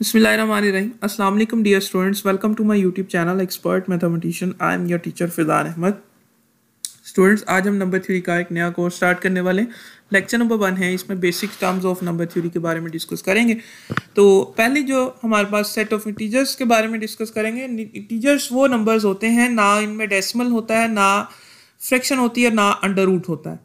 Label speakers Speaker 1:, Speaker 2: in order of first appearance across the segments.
Speaker 1: बसमिल Assalamu dear students welcome to my YouTube channel expert mathematician I am your teacher Fizan Ahmed students आज हम number theory का एक नया course start करने वाले हैं लेक्चर नंबर वन है इसमें basic terms of number theory के बारे में डिस्कस करेंगे तो पहले जो हमारे पास सेट ऑफ इंटीजर्स के बारे में डिस्कस करेंगे इंटीजर्स वो नंबर्स होते हैं ना इनमें डेसिमल होता है ना फ्रैक्शन होती है ना अंडर रूट होता है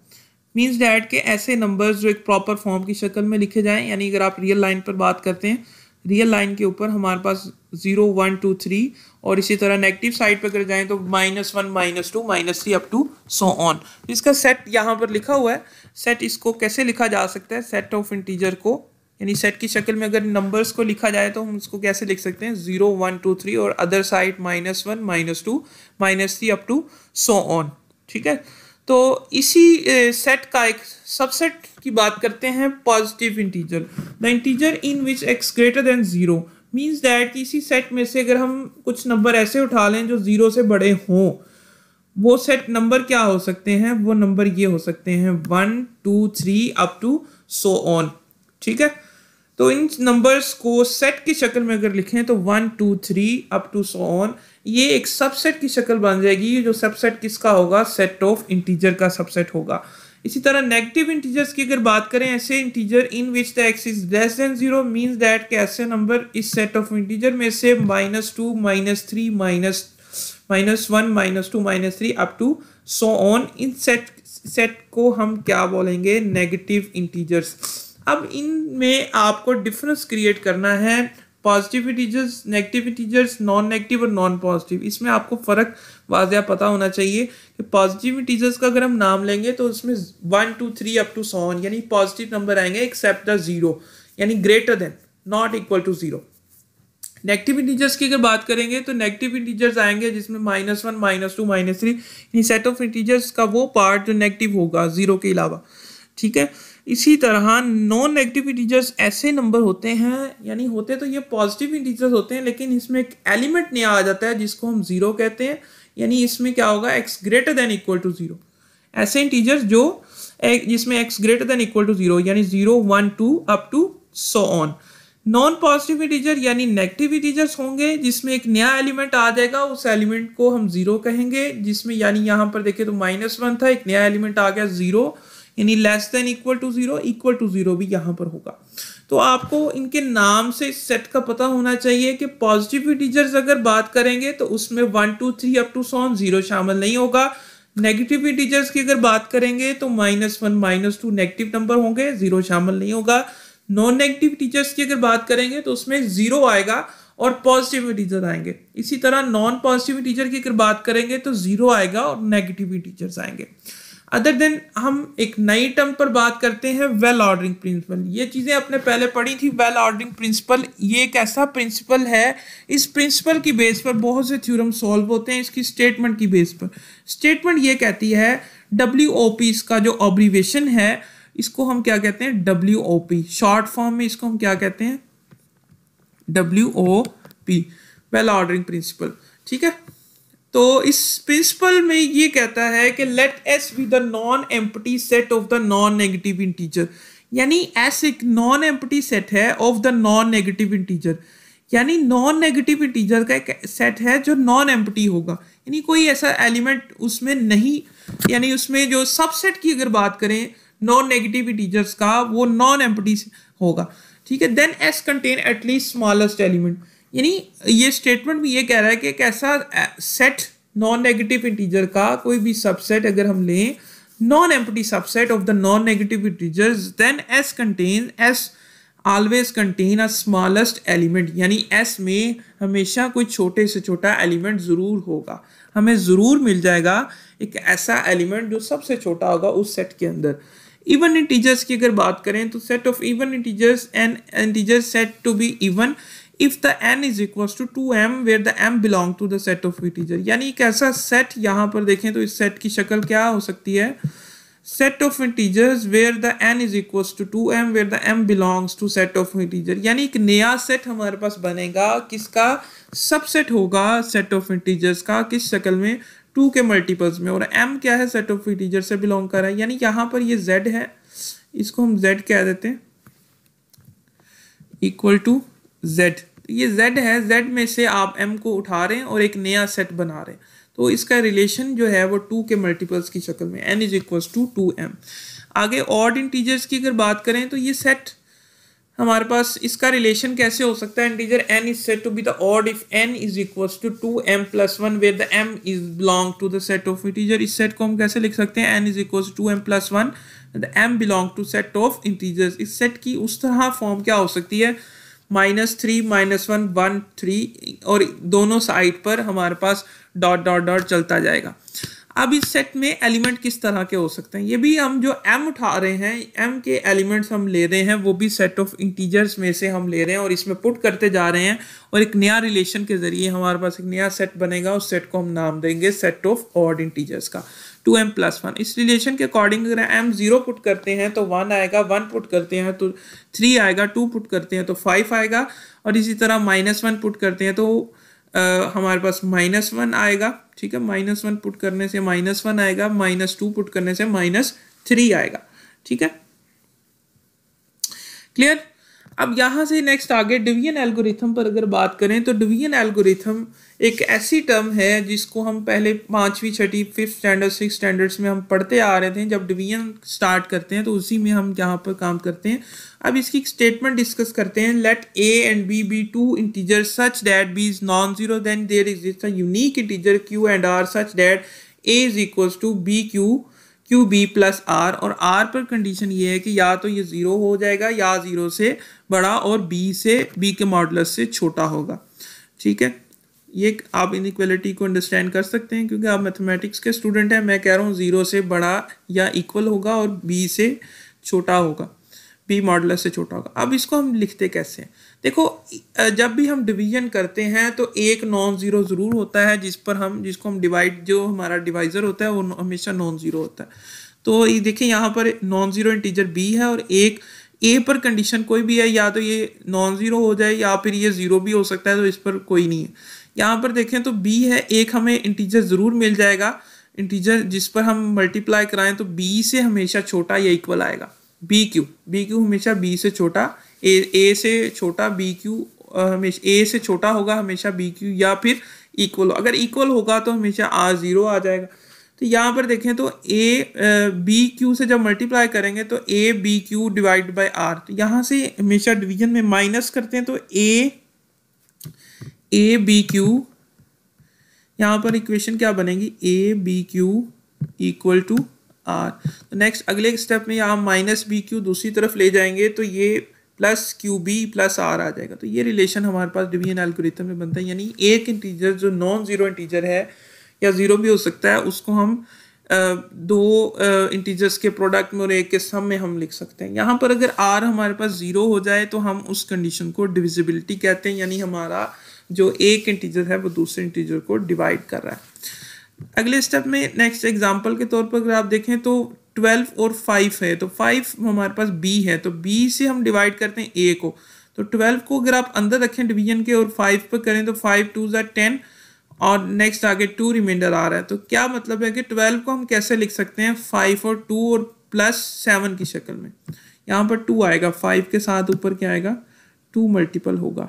Speaker 1: मीन्स डैट के ऐसे नंबर्स जो एक प्रॉपर फॉर्म की शक्ल में लिखे जाएँ यानी अगर आप रियल लाइन पर बात करते हैं रियल लाइन के ऊपर हमारे पास जीरो वन टू थ्री और इसी तरह नेगेटिव साइड पर अगर जाएं तो minus one minus two minus three up to so on इसका सेट यहाँ पर लिखा हुआ है सेट इसको कैसे लिखा जा सकता है सेट ऑफ इंटीजर को यानी सेट की शक्ल में अगर नंबर्स को लिखा जाए तो हम उसको कैसे लिख सकते हैं जीरो वन टू थ्री और other side minus one minus two minus three up to so on ठीक है तो इसी सेट का एक सबसेट की बात करते हैं positive integer the integer in which X greater than zero means that इसी सेट में से अगर हम कुछ नंबर ऐसे उठा लें जो ज़ीरो से बड़े हों वो सेट नंबर क्या हो सकते हैं वो नंबर ये हो सकते हैं one two three up to so on ठीक है तो इन नंबर्स को सेट की शक्ल में अगर लिखें तो one two three up to so on ये एक सबसेट की शक्ल बन जाएगी जो सबसेट किसका होगा सेट ऑफ इंटीजर का सबसेट होगा इसी तरह नेगेटिव इंटीजर्स की अगर बात करें ऐसे integer in which the X is less than zero means that के ऐसे नंबर इस सेट ऑफ इंटीजर में से minus two minus three minus minus one minus two minus three up to so on इन सेट सेट को हम क्या बोलेंगे नेगेटिव इंटीजर्स अब इनमें आपको डिफरेंस क्रिएट करना है positive teachers negative teachers non negative और नॉन पॉजिटिव इसमें आपको फ़र्क वाजिया पता होना चाहिए कि पॉजिटिव टीचर्स का अगर हम नाम लेंगे तो उसमें one two three up to so on यानी पॉजिटिव नंबर आएंगे एक्सेप्ट द ज़ीरो यानी greater than not equal to zero negative integers की अगर बात करेंगे तो नेगेटिव इंटीजर्स आएंगे जिसमें minus one minus two minus three यानी सेट ऑफ इंटीजर्स का वो पार्ट जो नेगेटिव होगा ज़ीरो के अलावा ठीक है इसी तरह नॉन नेगेटिव इंटीजर्स ऐसे नंबर होते हैं यानी होते तो ये पॉजिटिव इंटीजर्स होते हैं लेकिन इसमें एक एलिमेंट नया आ जाता है जिसको हम ज़ीरो कहते हैं यानी इसमें क्या होगा X greater than equal to zero ऐसे इंटीजर्स जो जिसमें X greater than equal to zero यानी zero one two up to so on non positive integer यानी नेगेटिव इंटीजर्स होंगे जिसमें एक नया एलिमेंट आ जाएगा उस एलिमेंट को हम ज़ीरो कहेंगे जिसमें यानी यहाँ पर देखें तो माइनस वन था एक नया एलिमेंट आ गया ज़ीरो यानी less than equal to zero equal to zero भी यहाँ पर होगा तो आपको इनके नाम से सेट का पता होना चाहिए कि पॉजिटिव इंटीजर्स अगर बात करेंगे तो उसमें one two three up to so on zero शामिल नहीं होगा नेगेटिव इंटीजर्स की अगर बात करेंगे तो minus one minus two negative number होंगे जीरो शामिल नहीं होगा नॉन नेगेटिव टीचर्स की अगर बात करेंगे तो उसमें जीरो आएगा और पॉजिटिव इंटीजर आएंगे इसी तरह नॉन पॉजिटिव इंटीजर की अगर बात करेंगे तो जीरो आएगा और नेगेटिव इंटीजर्स आएंगे अदर देन हम एक नई टर्म पर बात करते हैं वेल ऑर्डरिंग प्रिंसिपल ये चीज़ें आपने पहले पढ़ी थी वेल ऑर्डरिंग प्रिंसिपल ये एक ऐसा प्रिंसिपल है इस प्रिंसिपल की बेस पर बहुत से थ्योरम सॉल्व होते हैं इसकी स्टेटमेंट की बेस पर स्टेटमेंट ये कहती है डब्ल्यू ओ पी इसका जो ऑब्रीवेशन है इसको हम क्या कहते हैं W O P short form में इसको हम क्या कहते हैं W O P well ordering principle ठीक है तो इस प्रिंसिपल में ये कहता है कि let S be the non empty set of the non negative integer यानी एस एक नॉन एम्पटी सेट है of the non negative integer यानी नॉन नेगेटिव इंटीजर का एक सेट है जो नॉन एम्पटी होगा यानी कोई ऐसा एलिमेंट उसमें नहीं यानी उसमें जो सबसेट की अगर बात करें नॉन नेगेटिव इंटीजर्स का वो नॉन एम्पटी होगा ठीक है then S contain at least smallest element यानी ये स्टेटमेंट भी ये कह रहा है कि एक ऐसा सेट नॉन नेगेटिव इंटीजर का कोई भी सबसेट अगर हम लें non empty subset of the non negative integer then S contain S always contain a smallest element यानी एस में हमेशा कोई छोटे से छोटा एलिमेंट ज़रूर होगा हमें ज़रूर मिल जाएगा एक ऐसा एलिमेंट जो सबसे छोटा होगा उस सेट के अंदर इवन इंटीजर्स की अगर बात करें तो set of even integers and integers set to be even if the n is equals to two M where the M belong to the set of integer यानी एक ऐसा सेट यहां पर देखें तो इस सेट की शक्ल क्या हो सकती है set of integers where the n is equal to two M where the M belongs to set of integer यानी एक नया सेट हमारे पास बनेगा किसका सबसेट होगा सेट ऑफ इंटीजर्स का किस शक्ल में टू के मल्टीपल्स में और एम क्या है सेट ऑफ इंटीजर से बिलोंग कर रहा है यानी यहां पर ये जेड है इसको हम जेड कह देते हैं इक्वल टू जेड ये z है z में से आप m को उठा रहे हैं और एक नया सेट बना रहे हैं तो इसका रिलेशन जो है वो टू के मल्टीपल्स की शक्ल में n is equal to two M आगे ऑड इंटीजर्स की अगर बात करें तो ये सेट हमारे पास इसका रिलेशन कैसे हो सकता है integer n is set to be the odd if n is equal to two M plus one where the m is belong to the set of integer इस सेट को हम कैसे लिख सकते हैं n is equal to M plus one the m belong to set of integers इस set की उस तरह फॉर्म क्या हो सकती है minus three minus one one three और दोनों साइड पर हमारे पास डॉट डॉट डॉट चलता जाएगा अब इस सेट में एलिमेंट किस तरह के हो सकते हैं ये भी हम जो m उठा रहे हैं m के एलिमेंट्स हम ले रहे हैं वो भी सेट ऑफ इंटीजर्स में से हम ले रहे हैं और इसमें पुट करते जा रहे हैं और एक नया रिलेशन के जरिए हमारे पास एक नया सेट बनेगा उस सेट को हम नाम देंगे सेट ऑफ ऑड इंटीजर्स का टू एम प्लस वन इस रिलेशन के अकॉर्डिंग अगर एम जीरो पुट करते हैं तो वन आएगा वन पुट करते हैं तो थ्री आएगा टू पुट करते हैं तो फाइव आएगा और इसी तरह माइनस वन पुट करते हैं तो आ, हमारे पास माइनस वन आएगा ठीक है माइनस वन पुट करने से माइनस वन आएगा माइनस टू पुट करने से माइनस थ्री आएगा ठीक है क्लियर अब यहाँ से नेक्स्ट आगे डिवीजन एल्गोरिथम पर अगर बात करें तो डिवीजन एल्गोरिथम एक ऐसी टर्म है जिसको हम पहले पाँचवीं छठी फिफ्थ स्टैंडर्ड सिक्स स्टैंडर्ड्स में हम पढ़ते आ रहे थे जब डिवीजन स्टार्ट करते हैं तो उसी में हम यहाँ पर काम करते हैं अब इसकी स्टेटमेंट डिस्कस करते हैं let A and B be two integer such that B is non zero then there is is unique integer Q and R such that A is equals to B Q Q B plus R और R पर condition ये है कि या तो ये zero हो जाएगा या ज़ीरो से बड़ा और बी से बी के मॉडलस से छोटा होगा ठीक है ये आप इनक्वलिटी को अंडरस्टैंड कर सकते हैं क्योंकि आप मैथमेटिक्स के स्टूडेंट हैं मैं कह रहा हूँ ज़ीरो से बड़ा या इक्वल होगा और बी से छोटा होगा बी मॉडल से छोटा होगा अब इसको हम लिखते कैसे हैं देखो जब भी हम डिवीजन करते हैं तो एक नॉन ज़ीरो ज़रूर होता है जिस पर हम जिसको हम डिवाइड जो हमारा डिवाइज़र होता है वो हमेशा नॉन ज़ीरो होता है तो ये देखिए यहाँ पर नॉन ज़ीरो इंटीजर बी है और एक ए पर कंडीशन कोई भी है या तो ये नॉन ज़ीरो हो जाए या फिर ये ज़ीरो भी हो सकता है तो इस पर कोई नहीं है यहाँ पर देखें तो बी है एक हमें इंटीजर ज़रूर मिल जाएगा इंटीजर जिस पर हम मल्टीप्लाई कराएं तो बी से हमेशा छोटा या इक्वल आएगा बी क्यू बी क्यू हमेशा बी से छोटा ए ए से छोटा बी क्यू हमेशा ए से छोटा होगा हमेशा बी क्यू या फिर इक्वल अगर इक्वल होगा तो हमेशा आर ज़ीरो आ जाएगा तो यहाँ पर देखें तो ए बी क्यू से जब मल्टीप्लाई करेंगे तो A B Q divide by R तो यहाँ से हमेशा डिवीजन में माइनस करते हैं तो ए ए बी क्यू यहाँ पर इक्वेशन क्या बनेगी A B Q equal to R तो नेक्स्ट अगले स्टेप में यहाँ माइनस बी क्यू दूसरी तरफ ले जाएंगे तो ये plus Q B plus R आ जाएगा तो ये रिलेशन हमारे पास डिवीजन एल्गोरिथम में बनता है यानी एक इंटीजर जो नॉन ज़ीरो इंटीजर है या ज़ीरो भी हो सकता है उसको हम दो इंटीजर्स के प्रोडक्ट में और एक के सम में हम लिख सकते हैं यहाँ पर अगर आर हमारे पास ज़ीरो हो जाए तो हम उस कंडीशन को डिविजिबिलिटी कहते हैं यानी हमारा जो एक इंटीजर है वो दूसरे इंटीजर को डिवाइड कर रहा है अगले स्टेप में नेक्स्ट एग्जाम्पल के तौर पर अगर आप देखें तो ट्वेल्व और फाइव है तो फाइव हमारे पास बी है तो बी से हम डिवाइड करते हैं ए को तो ट्वेल्व को अगर आप अंदर रखें डिवीजन के और फाइव पर करें तो फाइव टू ज़ा टेन और नेक्स्ट आगे टू रिमाइंडर आ रहा है तो क्या मतलब है कि ट्वेल्व को हम कैसे लिख सकते हैं फाइव और टू और प्लस सेवन की शक्ल में यहाँ पर टू आएगा फाइव के साथ ऊपर क्या आएगा टू मल्टीपल होगा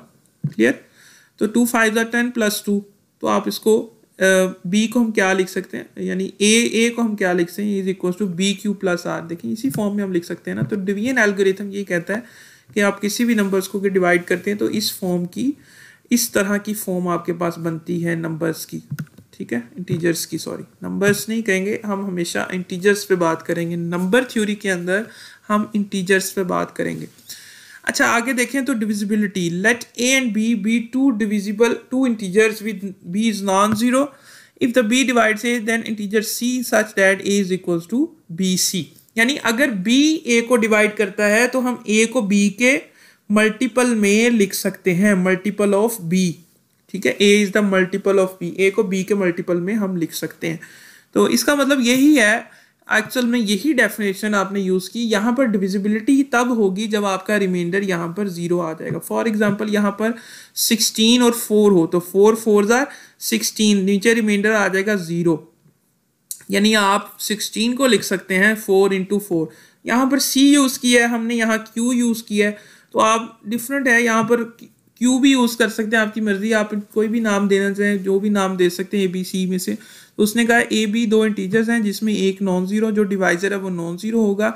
Speaker 1: क्लियर तो टू फाइव या टेन प्लस टू तो आप इसको बी को हम क्या लिख सकते हैं यानी ए ए को हम क्या लिख सकते हैं is equal to B Q plus R देखें इसी फॉर्म में हम लिख सकते हैं ना तो डिवीजन एल्गोरिथम ये कहता है कि आप किसी भी नंबर्स को डिवाइड करते हैं तो इस फॉर्म की इस तरह की फॉर्म आपके पास बनती है नंबर्स की ठीक है इंटीजर्स की सॉरी नंबर्स नहीं कहेंगे हम हमेशा इंटीजर्स पे बात करेंगे नंबर थ्योरी के अंदर हम इंटीजर्स पे बात करेंगे अच्छा आगे देखें तो divisibility let A and B be two divisible two integers with B is non zero if the B divide A then integer C such that A is equal to B C यानी अगर B A को divide करता है तो हम ए को B के multiple में लिख सकते हैं मल्टीपल ऑफ बी ठीक है A is the multiple of B A को बी के मल्टीपल में हम लिख सकते हैं तो इसका मतलब यही है एक्चुअल में यही डेफिनेशन आपने यूज़ की यहाँ पर डिविजिबिलिटी तब होगी जब आपका रिमाइंडर यहाँ पर ज़ीरो आ जाएगा फॉर एग्जाम्पल यहाँ पर सिक्सटीन और फोर हो तो फोर फोर ज़ार सिक्सटीन नीचे रिमाइंडर आ जाएगा ज़ीरो यानी आप सिक्सटीन को लिख सकते हैं फोर इंटू फोर यहाँ पर सी यूज़ किया है हमने यहाँ क्यू यूज़ किया है तो आप डिफरेंट है यहाँ पर क्यू भी यूज़ कर सकते हैं आपकी मर्ज़ी आप कोई भी नाम देना चाहें जो भी नाम दे सकते हैं ए बी सी में से तो उसने कहा ए बी दो इंटीजर्स हैं जिसमें एक नॉन ज़ीरो जो डिवाइज़र है वो नॉन ज़ीरो होगा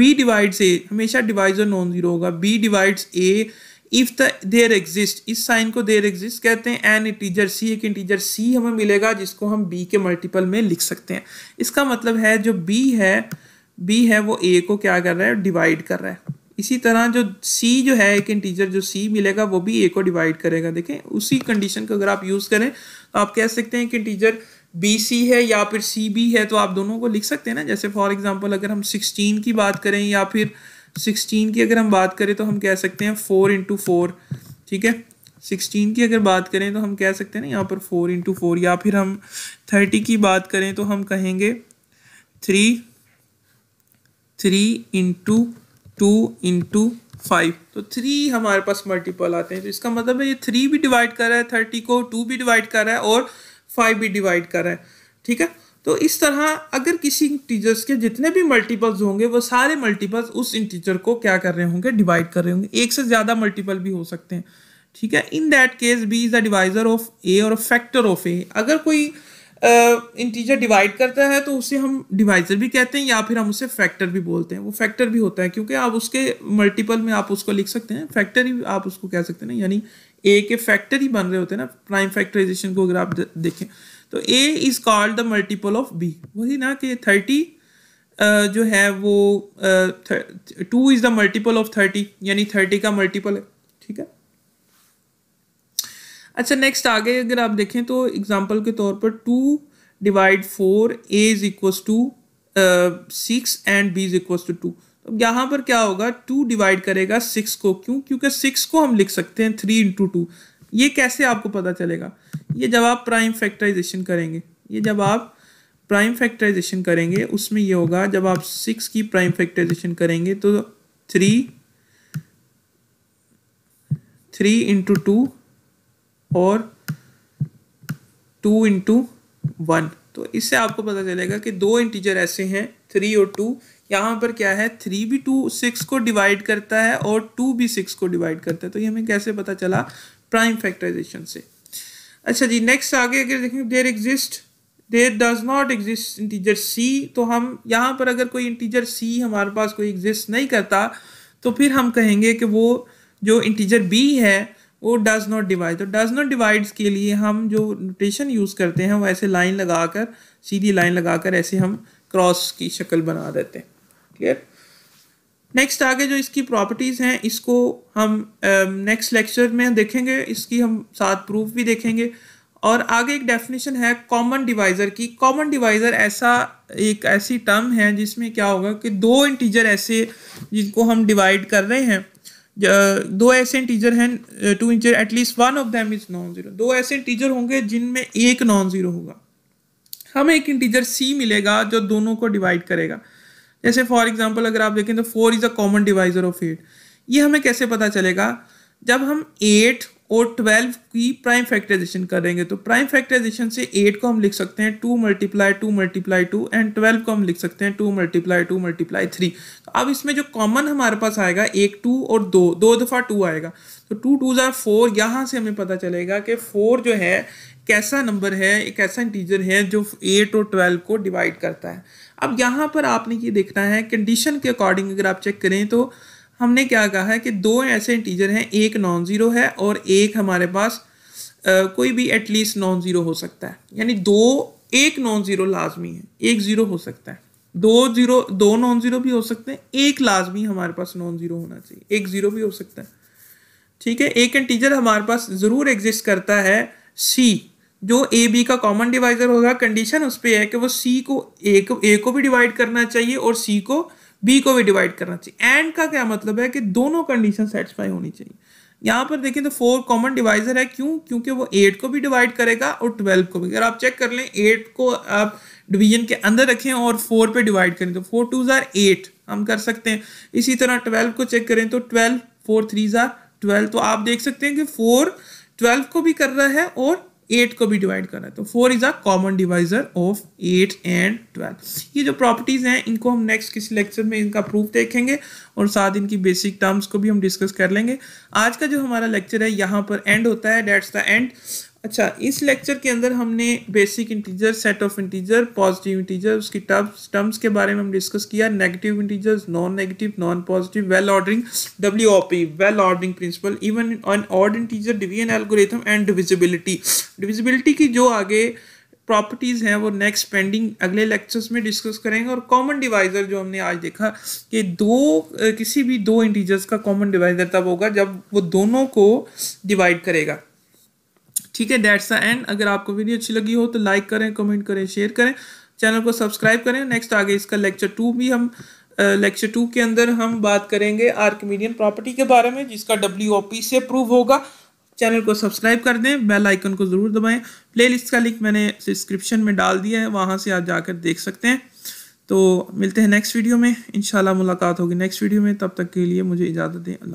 Speaker 1: बी डिवाइड्स ए हमेशा डिवाइज़र नॉन ज़ीरो होगा B divides A if the there exist इस साइन को देयर एग्जिस्ट कहते हैं एन इंटीजर सी एक इंटीजर सी हमें मिलेगा जिसको हम बी के मल्टीपल में लिख सकते हैं इसका मतलब है जो बी है बी है वो ए को क्या कर रहा है डिवाइड कर रहा है इसी तरह जो c जो है एक इंटीजर जो c मिलेगा वो भी a को डिवाइड करेगा देखें उसी कंडीशन को अगर आप यूज़ करें तो आप कह सकते हैं कि इंटीजर बी सी है या फिर सी बी है तो आप दोनों को लिख सकते हैं ना जैसे फॉर एग्जांपल अगर हम 16 की बात करें या फिर 16 की अगर हम बात करें तो हम कह सकते हैं फोर इंटू फोर ठीक है सिक्सटीन की अगर बात करें तो हम कह सकते हैं ना यहाँ पर फोर इंटू फोर या फिर हम थर्टी की बात करें तो हम कहेंगे three three into two into five तो थ्री हमारे पास मल्टीपल आते हैं तो इसका मतलब है ये थ्री भी डिवाइड कर रहा है थर्टी को टू भी डिवाइड कर रहा है और फाइव भी डिवाइड कर रहा है ठीक है तो इस तरह अगर किसी इंटीजर्स के जितने भी मल्टीपल्स होंगे वो सारे मल्टीपल्स उस इंटीजर को क्या कर रहे होंगे डिवाइड कर रहे होंगे एक से ज़्यादा मल्टीपल भी हो सकते हैं ठीक है in that case B is the divisor of A और फैक्टर ऑफ ए अगर कोई इंटीजर डिवाइड करता है तो उसे हम डिवाइजर भी कहते हैं या फिर हम उसे फैक्टर भी बोलते हैं वो फैक्टर भी होता है क्योंकि आप उसके मल्टीपल में आप उसको लिख सकते हैं फैक्टर ही आप उसको कह सकते हैं ना यानी ए के फैक्टर ही बन रहे होते हैं ना प्राइम फैक्टराइजेशन को अगर आप देखें तो A is called the multiple of B वही ना कि थर्टी जो है वो two is the multiple of thirty यानी थर्टी का मल्टीपल है ठीक है अच्छा नेक्स्ट आगे अगर आप देखें तो एग्जाम्पल के तौर पर two divide four A is equal to six and B is equal to two अब यहाँ पर क्या होगा टू डिवाइड करेगा सिक्स को क्यों क्योंकि सिक्स को हम लिख सकते हैं थ्री इंटू टू ये कैसे आपको पता चलेगा ये जब आप प्राइम फैक्टराइजेशन करेंगे ये जब आप प्राइम फैक्टराइजेशन करेंगे उसमें ये होगा जब आप सिक्स की प्राइम फैक्टराइजेशन करेंगे तो थ्री थ्री इंटू टू और टू इंटू वन तो इससे आपको पता चलेगा कि दो इंटीजर ऐसे हैं थ्री और टू यहाँ पर क्या है थ्री भी टू सिक्स को डिवाइड करता है और टू भी सिक्स को डिवाइड करता है तो ये हमें कैसे पता चला प्राइम फैक्टराइजेशन से अच्छा जी नेक्स्ट आगे अगर देखें there exist there does not exist integer C तो हम यहाँ पर अगर कोई इंटीजर सी हमारे पास कोई एग्जिस्ट नहीं करता तो फिर हम कहेंगे कि वो जो इंटीजर बी है वो डज नॉट डिवाइड तो डज नॉट डिवाइड्स के लिए हम जो नोटेशन यूज़ करते हैं वो ऐसे लाइन लगाकर सीधी लाइन लगाकर ऐसे हम क्रॉस की शक्ल बना देते हैं क्लियर नेक्स्ट आगे जो इसकी प्रॉपर्टीज़ हैं इसको हम नेक्स्ट uh, लेक्चर में देखेंगे इसकी हम साथ प्रूफ भी देखेंगे और आगे एक डेफिनेशन है कॉमन डिवाइज़र की कॉमन डिवाइज़र ऐसा एक ऐसी टर्म है जिसमें क्या होगा कि दो इंटीजर ऐसे जिनको हम डिवाइड कर रहे हैं दो ऐसे इंटीजर हैं two integer at least one of them is non zero दो ऐसे इंटीजर होंगे जिनमें एक नॉन जीरो होगा हमें एक इंटीजर सी मिलेगा जो दोनों को डिवाइड करेगा जैसे फॉर एग्जाम्पल अगर आप देखें तो four is a common divisor of eight ये हमें कैसे पता चलेगा जब हम एट और 12 की प्राइम फैक्टराइजेशन करेंगे तो प्राइम फैक्टराइजेशन से 8 को हम लिख सकते हैं two multiply two multiply two and 12 को हम लिख सकते हैं two multiply two multiply three अब इसमें जो कॉमन हमारे पास आएगा एक टू और दो दो दफ़ा टू आएगा तो टू टू ज़ार फोर यहाँ से हमें पता चलेगा कि फोर जो है कैसा नंबर है एक ऐसा इंटीजर है जो एट और ट्वेल्व को डिवाइड करता है अब यहाँ पर आपने ये देखना है कंडीशन के अकॉर्डिंग अगर आप चेक करें तो हमने क्या कहा है कि दो ऐसे इंटीजर हैं एक नॉन ज़ीरो है और एक हमारे पास आ, कोई भी एटलीस्ट नॉन ज़ीरो हो सकता है यानी दो एक नॉन ज़ीरो लाजमी है एक ज़ीरो हो सकता है दो ज़ीरो दो नॉन ज़ीरो भी हो सकते हैं एक लाजमी हमारे पास नॉन ज़ीरो होना चाहिए एक ज़ीरो भी हो सकता है ठीक है एक इंटीजर हमारे पास ज़रूर एग्जिस्ट करता है सी जो ए बी का कॉमन डिवाइजर होगा कंडीशन उस पर है कि वो सी को ए को ए को भी डिवाइड करना चाहिए और सी को बी को भी डिवाइड करना चाहिए एंड का क्या मतलब है कि दोनों कंडीशन सेटिस्फाई होनी चाहिए यहाँ पर देखें तो फोर कॉमन डिवाइजर है क्यों क्योंकि वो एट को भी डिवाइड करेगा और ट्वेल्व को भी अगर आप चेक कर लें एट को आप डिवीजन के अंदर रखें और फोर पे डिवाइड करें तो फोर टू ज़ार एट हम कर सकते हैं इसी तरह ट्वेल्व को चेक करें तो ट्वेल्व फोर थ्री ज़ार ट्वेल्व तो आप देख सकते हैं कि फोर ट्वेल्व को भी कर रहा है और एट को भी डिवाइड करना है तो four is a common divisor of eight and twelve ये जो प्रॉपर्टीज हैं इनको हम नेक्स्ट किसी लेक्चर में इनका प्रूफ देखेंगे और साथ इनकी बेसिक टर्म्स को भी हम डिस्कस कर लेंगे आज का जो हमारा लेक्चर है यहाँ पर एंड होता है डेट्स द एंड अच्छा इस लेक्चर के अंदर हमने basic integer set of integer positive integer उसकी टर्म्स टर्म्स के बारे में हम डिस्कस किया negative integers non negative non positive well ordering W well ordering principle even and odd integer division algorithm and divisibility divisibility की जो आगे properties हैं वो नेक्स्ट पेंडिंग अगले लेक्चर्स में डिस्कस करेंगे और कॉमन डिवाइज़र जो हमने आज देखा कि दो किसी भी दो इंटीजर्स का कॉमन डिवाइज़र तब होगा जब वो दोनों को डिवाइड करेगा ठीक है डेट्स द एंड अगर आपको वीडियो अच्छी लगी हो तो लाइक करें कमेंट करें शेयर करें चैनल को सब्सक्राइब करें नेक्स्ट आगे इसका लेक्चर टू भी हम लेक्चर टू के अंदर हम बात करेंगे आर्कमीडियन प्रॉपर्टी के बारे में जिसका डब्ल्यू से अप्रूव होगा चैनल को सब्सक्राइब कर दें बेल आइकन को ज़रूर दबाएं प्लेलिस्ट का लिंक मैंने डिस्क्रिप्शन में डाल दिया है वहाँ से आप जाकर देख सकते हैं तो मिलते हैं नेक्स्ट वीडियो में इंशाल्लाह मुलाकात होगी नेक्स्ट वीडियो में तब तक के लिए मुझे इजाज़त दें